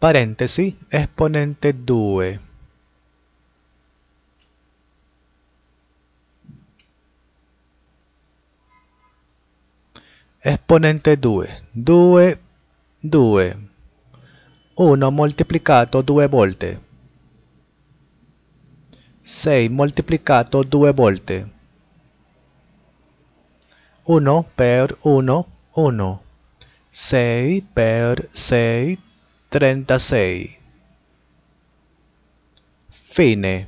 parentesi esponente due. Esponente 2, 2, 2, 1 moltiplicato due volte, 6 moltiplicato due volte, 1 per 1, 1, 6 per 6 36. Fine.